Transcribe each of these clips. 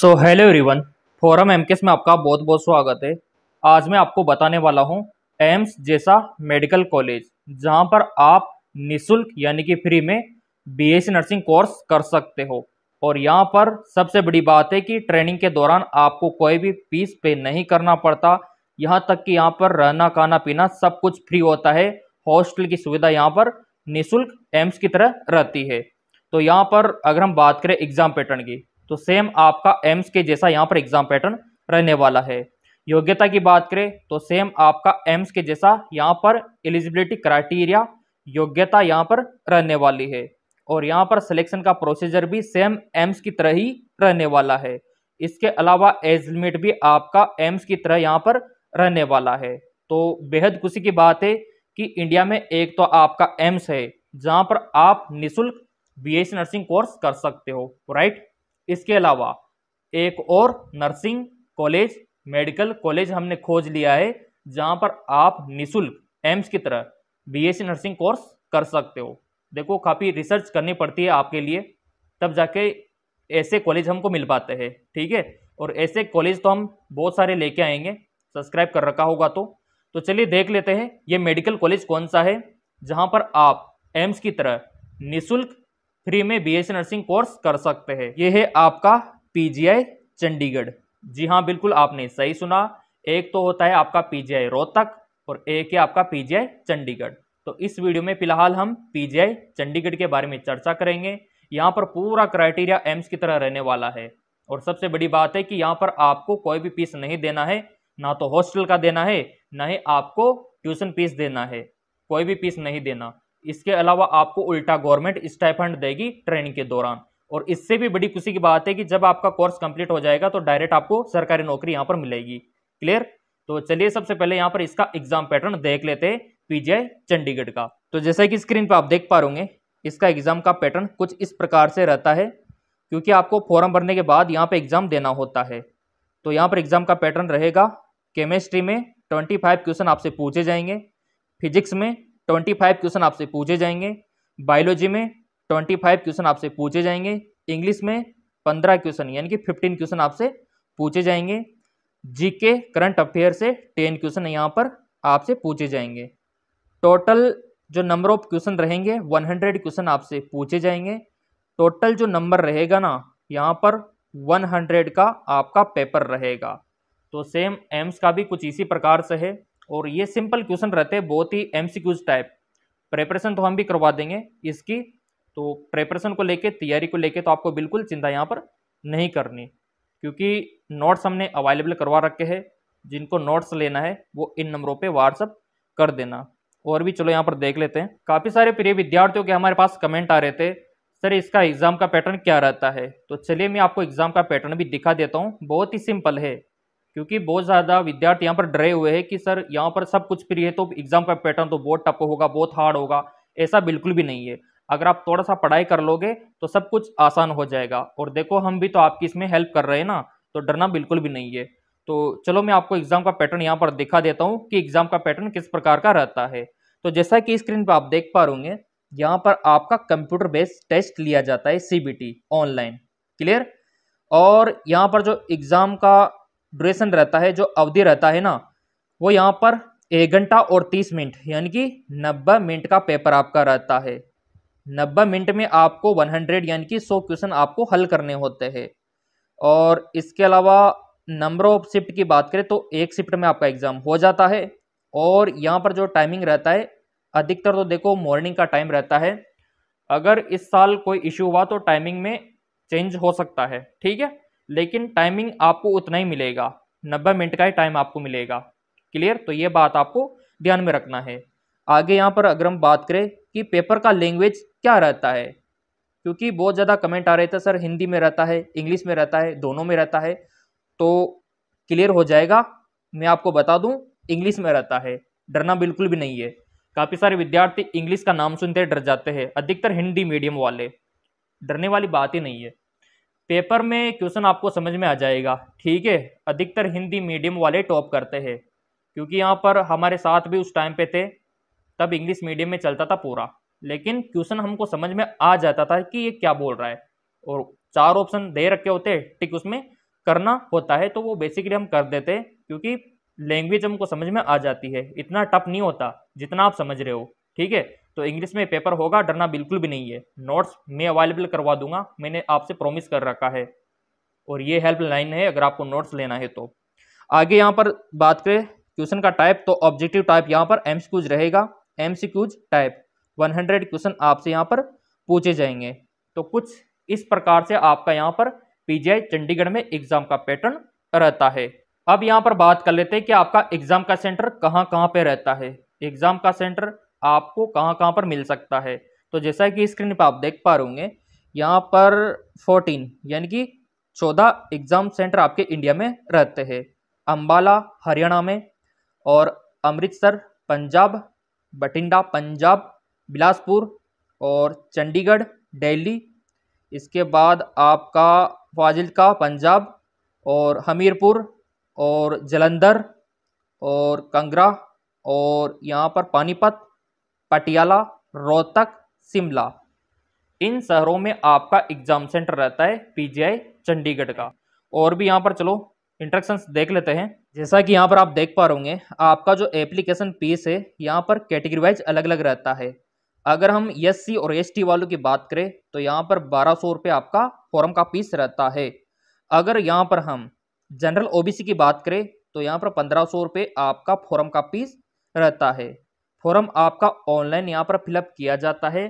सो hello everyone फोरम एमकेस में आपका बहुत बहुत स्वागत है आज मैं आपको बताने वाला हूँ एम्स जैसा मेडिकल कॉलेज जहाँ पर आप निशुल्क यानी कि फ्री में बीएससी नर्सिंग कोर्स कर सकते हो और यहाँ पर सबसे बड़ी बात है कि ट्रेनिंग के दौरान आपको कोई भी फीस पे नहीं करना पड़ता यहाँ तक कि यहाँ पर रहना खाना पीना सब कुछ फ्री होता है हॉस्टल की सुविधा यहाँ पर निःशुल्क एम्स की तरह रहती है तो यहाँ पर अगर हम बात करें एग्ज़ाम पैटर्न की तो सेम आपका एम्स के जैसा यहाँ पर एग्जाम पैटर्न रहने वाला है योग्यता की बात करें तो सेम आपका एम्स के जैसा यहाँ पर एलिजिबिलिटी क्राइटेरिया योग्यता यहाँ पर रहने वाली है और यहाँ पर सिलेक्शन का प्रोसीजर भी सेम एम्स की तरह ही रहने वाला है इसके अलावा एज लिमिट भी आपका एम्स की तरह यहाँ पर रहने वाला है तो बेहद खुशी की बात है कि इंडिया में एक तो आपका एम्स है जहाँ पर आप निःशुल्क बी नर्सिंग कोर्स कर सकते हो राइट इसके अलावा एक और नर्सिंग कॉलेज मेडिकल कॉलेज हमने खोज लिया है जहाँ पर आप निशुल्क एम्स की तरह बीएससी नर्सिंग कोर्स कर सकते हो देखो काफ़ी रिसर्च करनी पड़ती है आपके लिए तब जाके ऐसे कॉलेज हमको मिल पाते हैं ठीक है और ऐसे कॉलेज तो हम बहुत सारे लेके आएंगे सब्सक्राइब कर रखा होगा तो तो चलिए देख लेते हैं ये मेडिकल कॉलेज कौन सा है जहाँ पर आप एम्स की तरह निशुल्क फ्री में बी नर्सिंग कोर्स कर सकते हैं ये है आपका पी चंडीगढ़ जी हाँ बिल्कुल आपने सही सुना एक तो होता है आपका पीजीआई रोहतक और एक है आपका पीजीआई चंडीगढ़ तो इस वीडियो में फिलहाल हम पीजीआई चंडीगढ़ के बारे में चर्चा करेंगे यहाँ पर पूरा क्राइटेरिया एम्स की तरह रहने वाला है और सबसे बड़ी बात है कि यहाँ पर आपको कोई भी फीस नहीं देना है ना तो हॉस्टल का देना है ना ही आपको ट्यूशन फीस देना है कोई भी फीस नहीं देना इसके अलावा आपको उल्टा गवर्नमेंट स्टाइफंड देगी ट्रेनिंग के दौरान और इससे भी बड़ी खुशी की बात है कि जब आपका कोर्स कंप्लीट हो जाएगा तो डायरेक्ट आपको सरकारी नौकरी यहाँ पर मिलेगी क्लियर तो चलिए सबसे पहले यहाँ पर इसका एग्जाम पैटर्न देख लेते हैं पीजीआई चंडीगढ़ का तो जैसा कि स्क्रीन पर आप देख पा रहे इसका एग्जाम का पैटर्न कुछ इस प्रकार से रहता है क्योंकि आपको फॉर्म भरने के बाद यहाँ पर एग्जाम देना होता है तो यहाँ पर एग्जाम का पैटर्न रहेगा केमिस्ट्री में ट्वेंटी फाइव क्वेश्चन आपसे पूछे जाएंगे फिजिक्स में ट्वेंटी फाइव क्वेश्चन आपसे पूछे जाएंगे बायोलॉजी में ट्वेंटी फाइव क्वेश्चन आपसे पूछे जाएंगे इंग्लिश में पंद्रह क्वेश्चन यानी कि फिफ्टीन क्वेश्चन आपसे पूछे जाएंगे जीके करंट अफेयर से टेन क्वेश्चन यहाँ पर आपसे पूछे जाएंगे टोटल जो नंबर ऑफ क्वेश्चन रहेंगे वन हंड्रेड क्वेश्चन आपसे पूछे जाएंगे टोटल जो नंबर रहेगा ना यहाँ पर वन हंड्रेड का आपका पेपर रहेगा तो सेम एम्स का भी कुछ इसी प्रकार से है और ये सिंपल क्वेश्चन रहते हैं बहुत ही एम टाइप प्रेपरेशन तो हम भी करवा देंगे इसकी तो प्रेपरेशन को लेके तैयारी को लेके तो आपको बिल्कुल चिंता यहाँ पर नहीं करनी क्योंकि नोट्स हमने अवेलेबल करवा रखे हैं जिनको नोट्स लेना है वो इन नंबरों पे व्हाट्सअप कर देना और भी चलो यहाँ पर देख लेते हैं काफ़ी सारे प्रिय विद्यार्थियों के हमारे पास कमेंट आ रहे थे सर इसका एग्ज़ाम का पैटर्न क्या रहता है तो चलिए मैं आपको एग्ज़ाम का पैटर्न भी दिखा देता हूँ बहुत ही सिंपल है क्योंकि बहुत ज़्यादा विद्यार्थी यहाँ पर डरे हुए हैं कि सर यहाँ पर सब कुछ फ्री है तो एग्ज़ाम का पैटर्न तो बहुत टफ होगा बहुत हार्ड होगा ऐसा बिल्कुल भी नहीं है अगर आप थोड़ा सा पढ़ाई कर लोगे तो सब कुछ आसान हो जाएगा और देखो हम भी तो आपकी इसमें हेल्प कर रहे हैं ना तो डरना बिल्कुल भी नहीं है तो चलो मैं आपको एग्ज़ाम का पैटर्न यहाँ पर दिखा देता हूँ कि एग्ज़ाम का पैटर्न किस प्रकार का रहता है तो जैसा कि स्क्रीन पर आप देख पा रूंगे यहाँ पर आपका कंप्यूटर बेस्ड टेस्ट लिया जाता है सी ऑनलाइन क्लियर और यहाँ पर जो एग्ज़ाम का ड्यूरेशन रहता है जो अवधि रहता है ना वो यहाँ पर एक घंटा और तीस मिनट यानी कि नब्बे मिनट का पेपर आपका रहता है नब्बे मिनट में आपको वन हंड्रेड यानी कि सौ क्वेश्चन आपको हल करने होते हैं और इसके अलावा नंबर ऑफ शिफ्ट की बात करें तो एक शिफ्ट में आपका एग्ज़ाम हो जाता है और यहाँ पर जो टाइमिंग रहता है अधिकतर तो देखो मॉर्निंग का टाइम रहता है अगर इस साल कोई इशू हुआ तो टाइमिंग में चेंज हो सकता है ठीक है लेकिन टाइमिंग आपको उतना ही मिलेगा नब्बे मिनट का ही टाइम आपको मिलेगा क्लियर तो ये बात आपको ध्यान में रखना है आगे यहाँ पर अगर हम बात करें कि पेपर का लैंग्वेज क्या रहता है क्योंकि बहुत ज़्यादा कमेंट आ रहे थे सर हिंदी में रहता है इंग्लिश में रहता है दोनों में रहता है तो क्लियर हो जाएगा मैं आपको बता दूं इंग्लिश में रहता है डरना बिल्कुल भी नहीं है काफ़ी सारे विद्यार्थी इंग्लिश का नाम सुनते डर जाते हैं अधिकतर हिंदी मीडियम वाले डरने वाली बात ही नहीं है पेपर में क्वेश्चन आपको समझ में आ जाएगा ठीक है अधिकतर हिंदी मीडियम वाले टॉप करते हैं क्योंकि यहाँ पर हमारे साथ भी उस टाइम पे थे तब इंग्लिश मीडियम में चलता था पूरा लेकिन क्वेश्चन हमको समझ में आ जाता था कि ये क्या बोल रहा है और चार ऑप्शन दे रखे होते टिक उसमें करना होता है तो वो बेसिकली हम कर देते क्योंकि लैंग्वेज हमको समझ में आ जाती है इतना टफ नहीं होता जितना आप समझ रहे हो ठीक है तो इंग्लिश में पेपर होगा डरना बिल्कुल भी नहीं है नोट्स मैं अवेलेबल करवा दूंगा मैंने आपसे प्रॉमिस कर रखा है और ये हेल्पलाइन है अगर आपको नोट्स लेना है तो आगे यहाँ पर बात करें क्वेश्चन का टाइप तो ऑब्जेक्टिव टाइप यहाँ पर एम रहेगा एम टाइप हंड्रेड क्वेश्चन आपसे यहाँ पर पूछे जाएंगे तो कुछ इस प्रकार से आपका यहाँ पर पीजीआई चंडीगढ़ में एग्जाम का पैटर्न रहता है अब यहाँ पर बात कर लेते हैं कि आपका एग्जाम का सेंटर कहाँ कहाँ पे रहता है एग्जाम का सेंटर आपको कहाँ कहाँ पर मिल सकता है तो जैसा कि स्क्रीन पर आप देख पा रहे यहाँ पर फोर्टीन यानी कि चौदह एग्ज़ाम सेंटर आपके इंडिया में रहते हैं अम्बाला हरियाणा में और अमृतसर पंजाब बठिंडा पंजाब बिलासपुर और चंडीगढ़ दिल्ली इसके बाद आपका फाजिल का पंजाब और हमीरपुर और जलंधर और कंगरा और यहाँ पर पानीपत पटियाला रोहतक शिमला इन शहरों में आपका एग्ज़ाम सेंटर रहता है पीजीआई चंडीगढ़ का और भी यहाँ पर चलो इंट्रक्शन देख लेते हैं जैसा कि यहाँ पर आप देख पा रहे होंगे आपका जो एप्लीकेशन पीस है यहाँ पर कैटेगरी वाइज अलग अलग रहता है अगर हम एस सी और एस टी वालों की बात करें तो यहाँ पर बारह सौ रुपये आपका फॉर्म का पीस रहता है अगर यहाँ पर हम जनरल ओबीसी की बात करें तो यहाँ पर पंद्रह सौ रुपये आपका फॉर्म का पीस रहता है फॉर्म आपका ऑनलाइन यहाँ पर फिलअप किया जाता है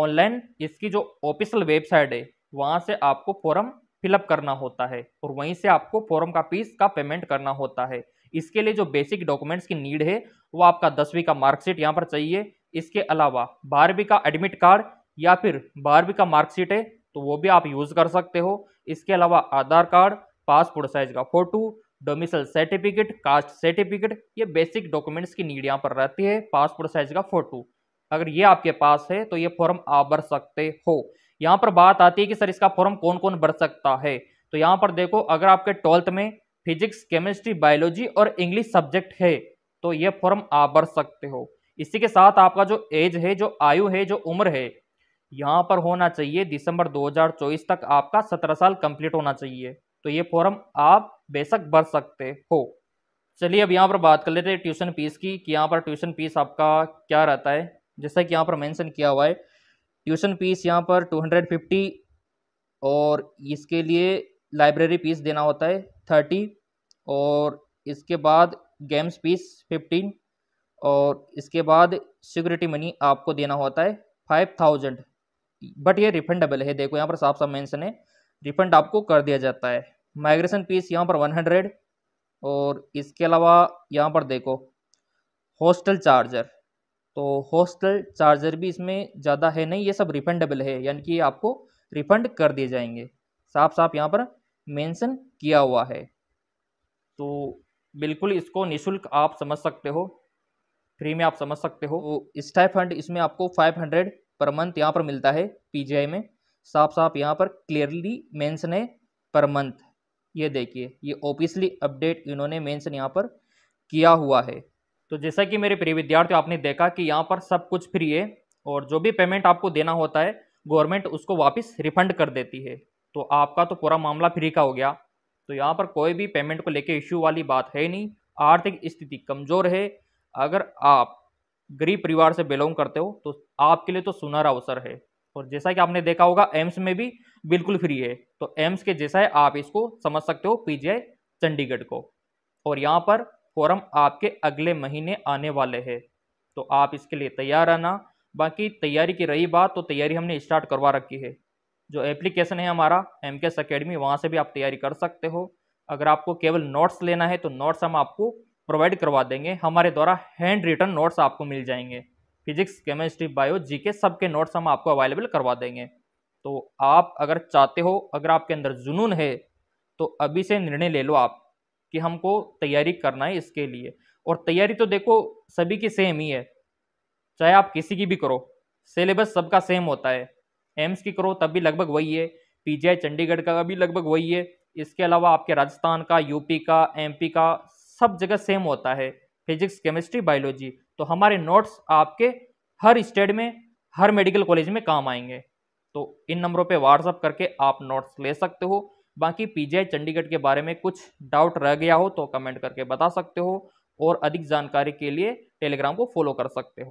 ऑनलाइन इसकी जो ऑफिशियल वेबसाइट है वहाँ से आपको फॉर्म फिलअप करना होता है और वहीं से आपको फॉर्म का फीस का पेमेंट करना होता है इसके लिए जो बेसिक डॉक्यूमेंट्स की नीड है वो आपका दसवीं का मार्कशीट यहाँ पर चाहिए इसके अलावा बारहवीं का एडमिट कार्ड या फिर बारहवीं का मार्कशीट है तो वो भी आप यूज़ कर सकते हो इसके अलावा आधार कार्ड पासपोर्ट साइज का photo domicile certificate caste certificate ये बेसिक डॉक्यूमेंट्स की नीड यहाँ पर रहती है पासपोर्ट साइज का फोटो अगर ये आपके पास है तो ये फॉर्म आप भर सकते हो यहाँ पर बात आती है कि सर इसका फॉर्म कौन कौन भर सकता है तो यहाँ पर देखो अगर आपके ट्वेल्थ में फिजिक्स केमिस्ट्री बायोलॉजी और इंग्लिश सब्जेक्ट है तो ये फॉर्म आप भर सकते हो इसी के साथ आपका जो एज है जो आयु है जो उम्र है यहाँ पर होना चाहिए दिसंबर 2024 तक आपका 17 साल कंप्लीट होना चाहिए तो ये फॉर्म आप बेशक भर सकते हो चलिए अब यहाँ पर बात कर लेते हैं ट्यूशन फीस की कि यहाँ पर ट्यूशन फीस आपका क्या रहता है जैसा कि यहाँ पर मेंशन किया हुआ है ट्यूशन फीस यहाँ पर 250 और इसके लिए लाइब्रेरी फीस देना होता है 30 और इसके बाद गेम्स फीस 15 और इसके बाद सिक्योरिटी मनी आपको देना होता है 5000 बट ये रिफंडेबल है देखो यहाँ पर साफ साफ मैंसन है रिफंड आपको कर दिया जाता है माइग्रेशन पीस यहाँ पर 100 और इसके अलावा यहाँ पर देखो हॉस्टल चार्जर तो हॉस्टल चार्जर भी इसमें ज़्यादा है नहीं ये सब रिफंडेबल है यानी कि आपको रिफंड कर दिए जाएंगे साफ साफ यहाँ पर मेंशन किया हुआ है तो बिल्कुल इसको निशुल्क आप समझ सकते हो फ्री में आप समझ सकते हो तो स्टाइप फंड इसमें आपको 500 पर मंथ यहाँ पर मिलता है पीजीआई में साफ साफ यहाँ पर क्लियरली मेंशन है पर मंथ ये देखिए ये ऑफिसली अपडेट इन्होंने मेंशन यहाँ पर किया हुआ है तो जैसा कि मेरे प्रिय विद्यार्थियों आपने देखा कि यहाँ पर सब कुछ फ्री है और जो भी पेमेंट आपको देना होता है गवर्नमेंट उसको वापस रिफंड कर देती है तो आपका तो पूरा मामला फ्री का हो गया तो यहाँ पर कोई भी पेमेंट को लेकर इश्यू वाली बात है नहीं आर्थिक स्थिति कमज़ोर है अगर आप गरीब परिवार से बिलोंग करते हो तो आपके लिए तो सुनहरा अवसर है और जैसा कि आपने देखा होगा एम्स में भी बिल्कुल फ्री है तो एम्स के जैसा है आप इसको समझ सकते हो पीजीआई चंडीगढ़ को और यहाँ पर फॉरम आपके अगले महीने आने वाले हैं तो आप इसके लिए तैयार आना बाकी तैयारी की रही बात तो तैयारी हमने स्टार्ट करवा रखी है जो एप्लीकेशन है हमारा एम के एस अकेडमी वहाँ से भी आप तैयारी कर सकते हो अगर आपको केवल नोट्स लेना है तो नोट्स हम आपको प्रोवाइड करवा देंगे हमारे द्वारा हैंड रिटर्न नोट्स आपको मिल जाएंगे फिजिक्स केमिस्ट्री बायो जी के सबके नोट्स हम आपको अवेलेबल करवा देंगे तो आप अगर चाहते हो अगर आपके अंदर जुनून है तो अभी से निर्णय ले लो आप कि हमको तैयारी करना है इसके लिए और तैयारी तो देखो सभी की सेम ही है चाहे आप किसी की भी करो सिलेबस सबका सेम होता है एम्स की करो तब भी लगभग वही है पीजीआई चंडीगढ़ का भी लगभग वही है इसके अलावा आपके राजस्थान का यूपी का एमपी का सब जगह सेम होता है फिजिक्स केमिस्ट्री बायोलॉजी तो हमारे नोट्स आपके हर स्टेट में हर मेडिकल कॉलेज में काम आएंगे तो इन नंबरों पे व्हाट्सअप करके आप नोट्स ले सकते हो बाकी पीजीआई चंडीगढ़ के बारे में कुछ डाउट रह गया हो तो कमेंट करके बता सकते हो और अधिक जानकारी के लिए टेलीग्राम को फॉलो कर सकते हो